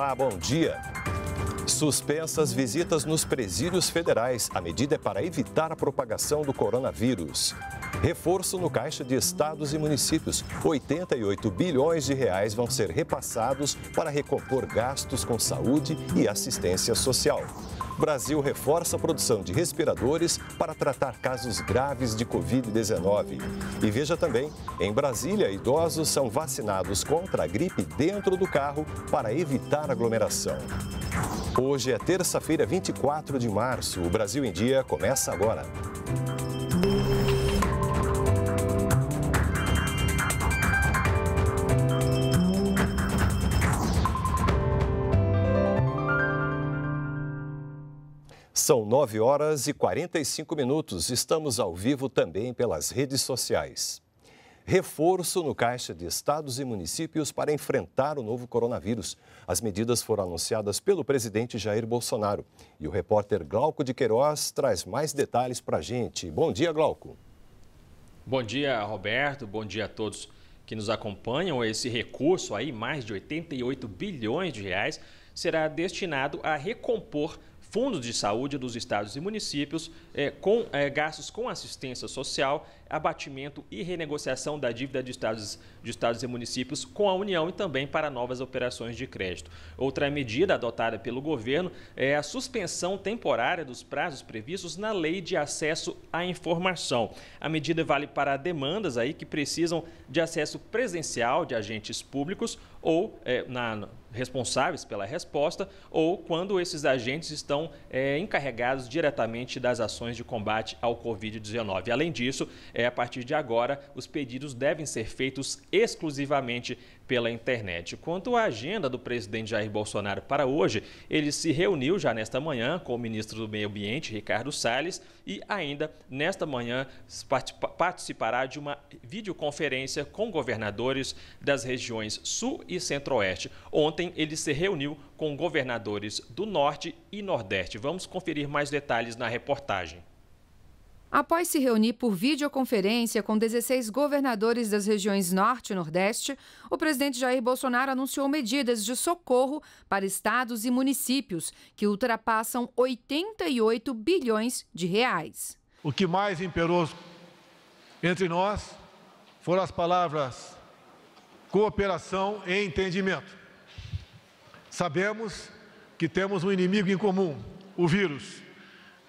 Olá, bom dia. Suspensas visitas nos presídios federais. A medida é para evitar a propagação do coronavírus. Reforço no caixa de estados e municípios. 88 bilhões de reais vão ser repassados para recompor gastos com saúde e assistência social. Brasil reforça a produção de respiradores para tratar casos graves de Covid-19. E veja também, em Brasília, idosos são vacinados contra a gripe dentro do carro para evitar aglomeração. Hoje é terça-feira, 24 de março. O Brasil em Dia começa agora. São 9 horas e 45 minutos. Estamos ao vivo também pelas redes sociais. Reforço no caixa de estados e municípios para enfrentar o novo coronavírus. As medidas foram anunciadas pelo presidente Jair Bolsonaro. E o repórter Glauco de Queiroz traz mais detalhes para a gente. Bom dia, Glauco. Bom dia, Roberto. Bom dia a todos que nos acompanham. Esse recurso aí, mais de 88 bilhões de reais, será destinado a recompor fundos de saúde dos estados e municípios, é, com é, gastos com assistência social, abatimento e renegociação da dívida de estados, de estados e municípios com a União e também para novas operações de crédito. Outra medida adotada pelo governo é a suspensão temporária dos prazos previstos na Lei de Acesso à Informação. A medida vale para demandas aí que precisam de acesso presencial de agentes públicos ou é, na responsáveis pela resposta ou quando esses agentes estão é, encarregados diretamente das ações de combate ao Covid-19. Além disso, é, a partir de agora, os pedidos devem ser feitos exclusivamente pela internet. Quanto à agenda do presidente Jair Bolsonaro para hoje, ele se reuniu já nesta manhã com o ministro do Meio Ambiente, Ricardo Salles, e ainda nesta manhã participará de uma videoconferência com governadores das regiões Sul e Centro-Oeste. Ontem, Ontem ele se reuniu com governadores do Norte e Nordeste. Vamos conferir mais detalhes na reportagem. Após se reunir por videoconferência com 16 governadores das regiões Norte e Nordeste, o presidente Jair Bolsonaro anunciou medidas de socorro para estados e municípios que ultrapassam 88 bilhões de reais. O que mais imperou entre nós foram as palavras cooperação e entendimento. Sabemos que temos um inimigo em comum, o vírus,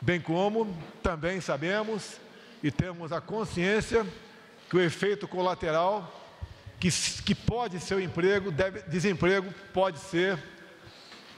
bem como também sabemos e temos a consciência que o efeito colateral que, que pode ser o emprego, deve, desemprego, pode ser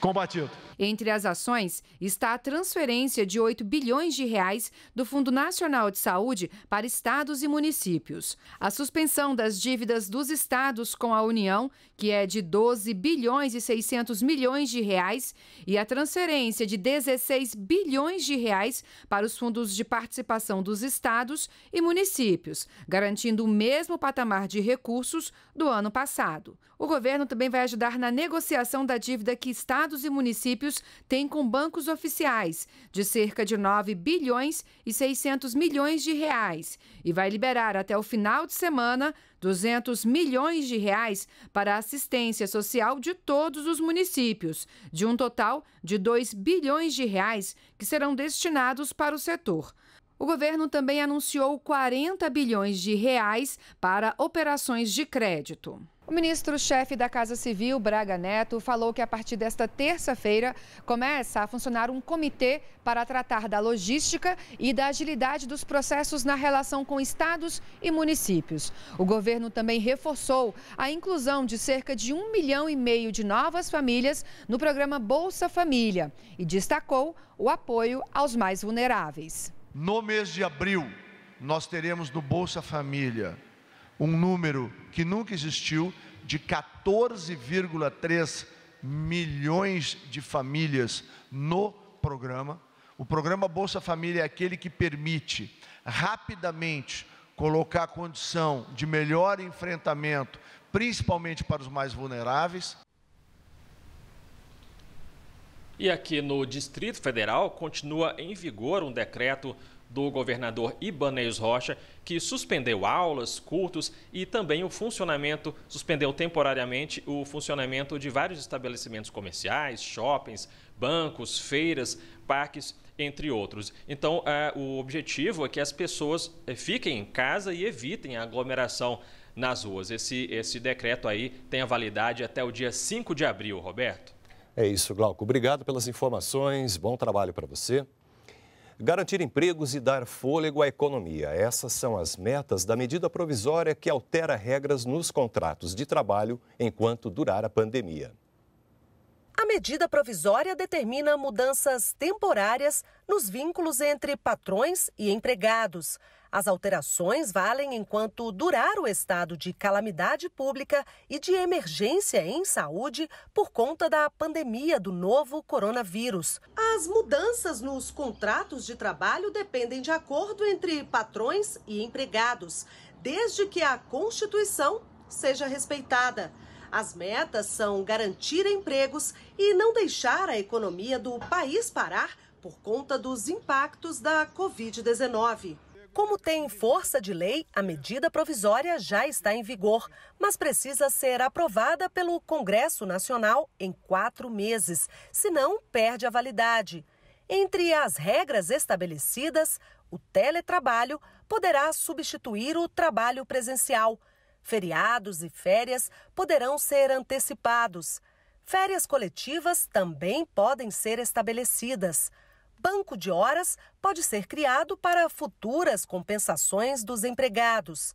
combatido. Entre as ações está a transferência de 8 bilhões de reais do Fundo Nacional de Saúde para estados e municípios, a suspensão das dívidas dos estados com a União, que é de 12 bilhões e 600 milhões de reais, e a transferência de 16 bilhões de reais para os fundos de participação dos estados e municípios, garantindo o mesmo patamar de recursos do ano passado. O governo também vai ajudar na negociação da dívida que estados e municípios tem têm com bancos oficiais, de cerca de 9 bilhões e 600 milhões de reais, e vai liberar até o final de semana 200 milhões de reais para assistência social de todos os municípios, de um total de 2 bilhões de reais que serão destinados para o setor. O governo também anunciou 40 bilhões de reais para operações de crédito. O ministro-chefe da Casa Civil, Braga Neto, falou que a partir desta terça-feira começa a funcionar um comitê para tratar da logística e da agilidade dos processos na relação com estados e municípios. O governo também reforçou a inclusão de cerca de um milhão e meio de novas famílias no programa Bolsa Família e destacou o apoio aos mais vulneráveis. No mês de abril, nós teremos no Bolsa Família um número que nunca existiu de 14,3 milhões de famílias no programa. O programa Bolsa Família é aquele que permite rapidamente colocar condição de melhor enfrentamento, principalmente para os mais vulneráveis. E aqui no Distrito Federal continua em vigor um decreto do governador Ibanez Rocha, que suspendeu aulas, cultos e também o funcionamento, suspendeu temporariamente o funcionamento de vários estabelecimentos comerciais, shoppings, bancos, feiras, parques, entre outros. Então, é, o objetivo é que as pessoas é, fiquem em casa e evitem a aglomeração nas ruas. Esse, esse decreto aí tem a validade até o dia 5 de abril, Roberto. É isso, Glauco. Obrigado pelas informações. Bom trabalho para você. Garantir empregos e dar fôlego à economia. Essas são as metas da medida provisória que altera regras nos contratos de trabalho enquanto durar a pandemia. A medida provisória determina mudanças temporárias nos vínculos entre patrões e empregados. As alterações valem enquanto durar o estado de calamidade pública e de emergência em saúde por conta da pandemia do novo coronavírus. As mudanças nos contratos de trabalho dependem de acordo entre patrões e empregados, desde que a Constituição seja respeitada. As metas são garantir empregos e não deixar a economia do país parar por conta dos impactos da Covid-19. Como tem força de lei, a medida provisória já está em vigor, mas precisa ser aprovada pelo Congresso Nacional em quatro meses, senão perde a validade. Entre as regras estabelecidas, o teletrabalho poderá substituir o trabalho presencial. Feriados e férias poderão ser antecipados. Férias coletivas também podem ser estabelecidas banco de horas pode ser criado para futuras compensações dos empregados.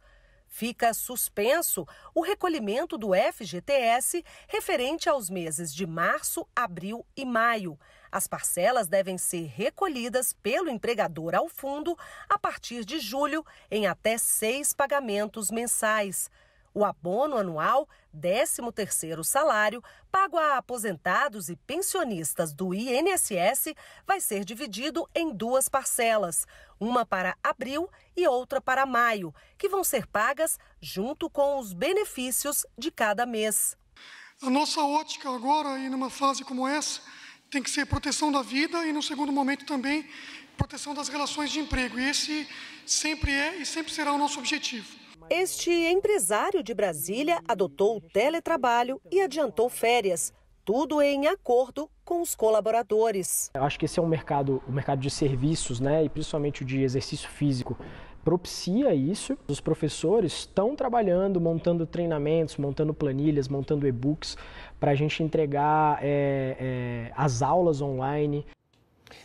Fica suspenso o recolhimento do FGTS referente aos meses de março, abril e maio. As parcelas devem ser recolhidas pelo empregador ao fundo a partir de julho em até seis pagamentos mensais o abono anual, 13º salário, pago a aposentados e pensionistas do INSS, vai ser dividido em duas parcelas, uma para abril e outra para maio, que vão ser pagas junto com os benefícios de cada mês. A nossa ótica agora, e numa fase como essa, tem que ser proteção da vida e, no segundo momento, também proteção das relações de emprego. E esse sempre é e sempre será o nosso objetivo. Este empresário de Brasília adotou o teletrabalho e adiantou férias, tudo em acordo com os colaboradores. Eu acho que esse é um mercado, o um mercado de serviços, né, e principalmente o de exercício físico, propicia isso. Os professores estão trabalhando, montando treinamentos, montando planilhas, montando e-books para a gente entregar é, é, as aulas online.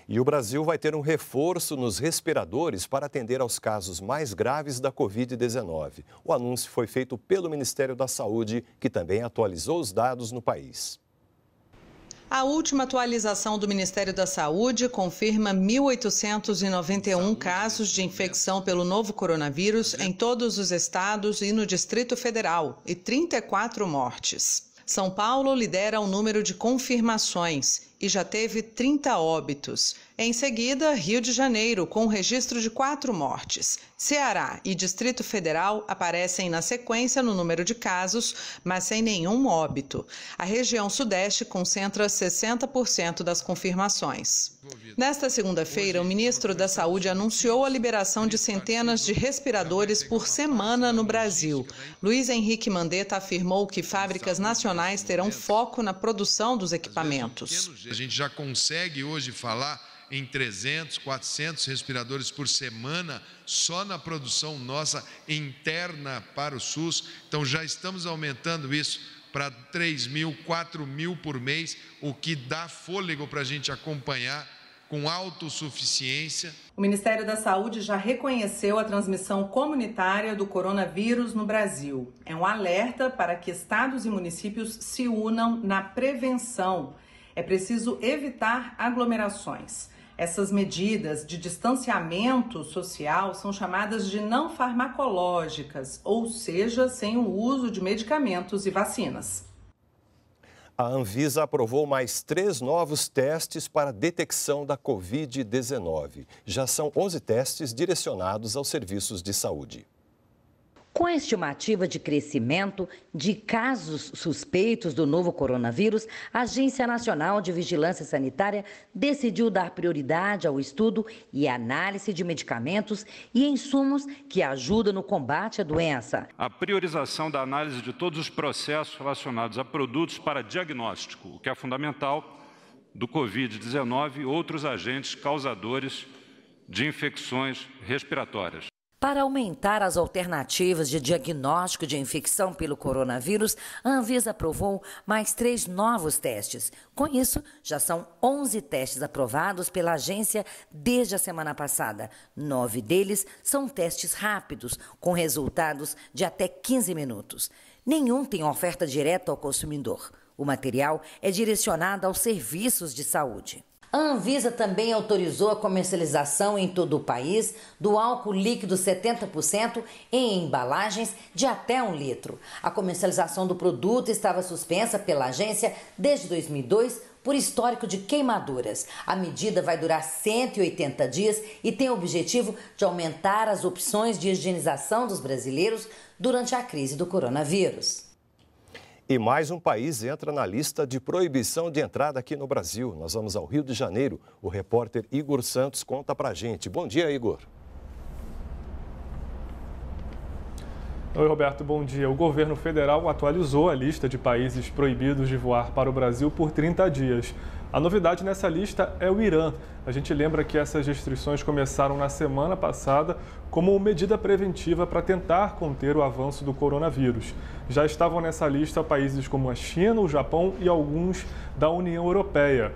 E o Brasil vai ter um reforço nos respiradores para atender aos casos mais graves da Covid-19. O anúncio foi feito pelo Ministério da Saúde, que também atualizou os dados no país. A última atualização do Ministério da Saúde confirma 1.891 casos de né? infecção pelo novo coronavírus em todos os estados e no Distrito Federal e 34 mortes. São Paulo lidera o número de confirmações e já teve 30 óbitos. Em seguida, Rio de Janeiro, com registro de quatro mortes. Ceará e Distrito Federal aparecem na sequência no número de casos, mas sem nenhum óbito. A região Sudeste concentra 60% das confirmações. Nesta segunda-feira, o ministro da Saúde anunciou a liberação de centenas de respiradores por semana no Brasil. Luiz Henrique Mandetta afirmou que fábricas nacionais terão foco na produção dos equipamentos. A gente já consegue hoje falar em 300, 400 respiradores por semana, só na produção nossa interna para o SUS. Então já estamos aumentando isso para 3 mil, 4 mil por mês, o que dá fôlego para a gente acompanhar com autossuficiência. O Ministério da Saúde já reconheceu a transmissão comunitária do coronavírus no Brasil. É um alerta para que estados e municípios se unam na prevenção. É preciso evitar aglomerações. Essas medidas de distanciamento social são chamadas de não farmacológicas, ou seja, sem o uso de medicamentos e vacinas. A Anvisa aprovou mais três novos testes para detecção da Covid-19. Já são 11 testes direcionados aos serviços de saúde. Com a estimativa de crescimento de casos suspeitos do novo coronavírus, a Agência Nacional de Vigilância Sanitária decidiu dar prioridade ao estudo e análise de medicamentos e insumos que ajudam no combate à doença. A priorização da análise de todos os processos relacionados a produtos para diagnóstico, o que é fundamental do Covid-19 e outros agentes causadores de infecções respiratórias. Para aumentar as alternativas de diagnóstico de infecção pelo coronavírus, a Anvisa aprovou mais três novos testes. Com isso, já são 11 testes aprovados pela agência desde a semana passada. Nove deles são testes rápidos, com resultados de até 15 minutos. Nenhum tem oferta direta ao consumidor. O material é direcionado aos serviços de saúde. A Anvisa também autorizou a comercialização em todo o país do álcool líquido 70% em embalagens de até um litro. A comercialização do produto estava suspensa pela agência desde 2002 por histórico de queimaduras. A medida vai durar 180 dias e tem o objetivo de aumentar as opções de higienização dos brasileiros durante a crise do coronavírus. E mais um país entra na lista de proibição de entrada aqui no Brasil. Nós vamos ao Rio de Janeiro. O repórter Igor Santos conta pra gente. Bom dia, Igor. Oi, Roberto, bom dia. O governo federal atualizou a lista de países proibidos de voar para o Brasil por 30 dias. A novidade nessa lista é o Irã. A gente lembra que essas restrições começaram na semana passada como medida preventiva para tentar conter o avanço do coronavírus. Já estavam nessa lista países como a China, o Japão e alguns da União Europeia.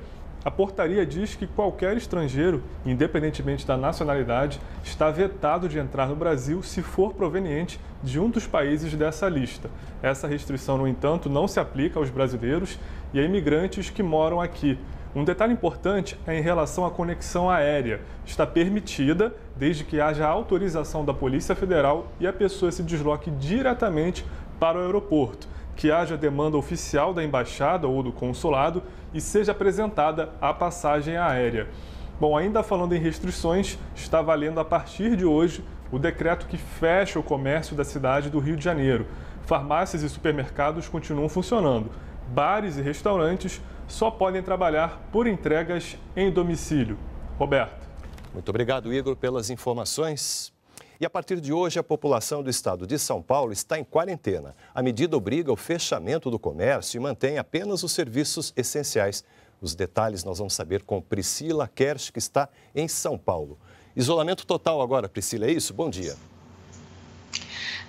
A portaria diz que qualquer estrangeiro, independentemente da nacionalidade, está vetado de entrar no Brasil se for proveniente de um dos países dessa lista. Essa restrição, no entanto, não se aplica aos brasileiros e a imigrantes que moram aqui. Um detalhe importante é em relação à conexão aérea. Está permitida desde que haja autorização da Polícia Federal e a pessoa se desloque diretamente para o aeroporto que haja demanda oficial da embaixada ou do consulado e seja apresentada a passagem aérea. Bom, ainda falando em restrições, está valendo a partir de hoje o decreto que fecha o comércio da cidade do Rio de Janeiro. Farmácias e supermercados continuam funcionando. Bares e restaurantes só podem trabalhar por entregas em domicílio. Roberto. Muito obrigado, Igor, pelas informações. E a partir de hoje, a população do estado de São Paulo está em quarentena. A medida obriga o fechamento do comércio e mantém apenas os serviços essenciais. Os detalhes nós vamos saber com Priscila Kersh, que está em São Paulo. Isolamento total agora, Priscila, é isso? Bom dia.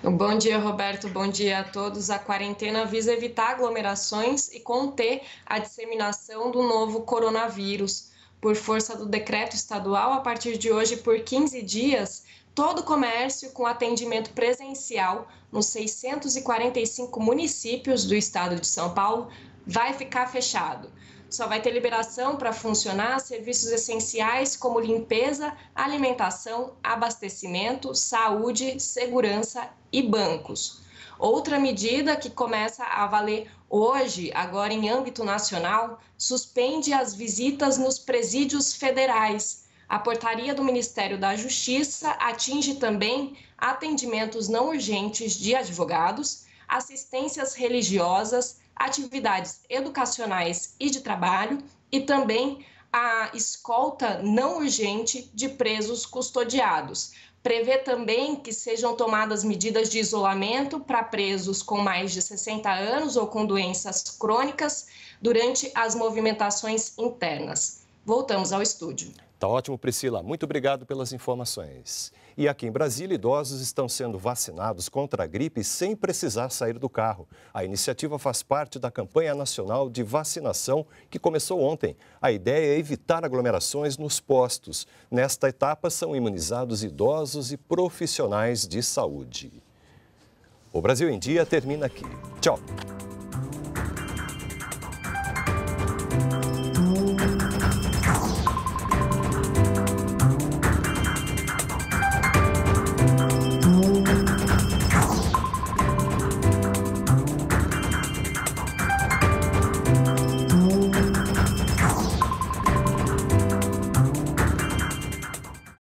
Bom dia, Roberto. Bom dia a todos. A quarentena visa evitar aglomerações e conter a disseminação do novo coronavírus. Por força do decreto estadual, a partir de hoje, por 15 dias, todo o comércio com atendimento presencial nos 645 municípios do estado de São Paulo vai ficar fechado. Só vai ter liberação para funcionar serviços essenciais como limpeza, alimentação, abastecimento, saúde, segurança e bancos. Outra medida que começa a valer hoje, agora em âmbito nacional, suspende as visitas nos presídios federais a portaria do Ministério da Justiça atinge também atendimentos não urgentes de advogados, assistências religiosas, atividades educacionais e de trabalho e também a escolta não urgente de presos custodiados. Prevê também que sejam tomadas medidas de isolamento para presos com mais de 60 anos ou com doenças crônicas durante as movimentações internas. Voltamos ao estúdio. Tá ótimo, Priscila. Muito obrigado pelas informações. E aqui em Brasília, idosos estão sendo vacinados contra a gripe sem precisar sair do carro. A iniciativa faz parte da campanha nacional de vacinação que começou ontem. A ideia é evitar aglomerações nos postos. Nesta etapa, são imunizados idosos e profissionais de saúde. O Brasil em Dia termina aqui. Tchau.